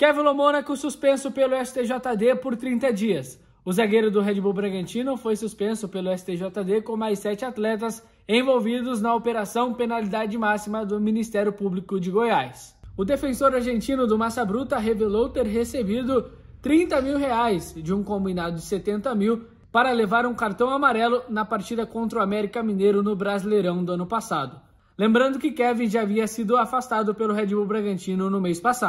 Kevin Lomônaco suspenso pelo STJD por 30 dias. O zagueiro do Red Bull Bragantino foi suspenso pelo STJD com mais sete atletas envolvidos na operação penalidade máxima do Ministério Público de Goiás. O defensor argentino do Massa Bruta revelou ter recebido 30 mil reais de um combinado de 70 mil para levar um cartão amarelo na partida contra o América Mineiro no Brasileirão do ano passado. Lembrando que Kevin já havia sido afastado pelo Red Bull Bragantino no mês passado.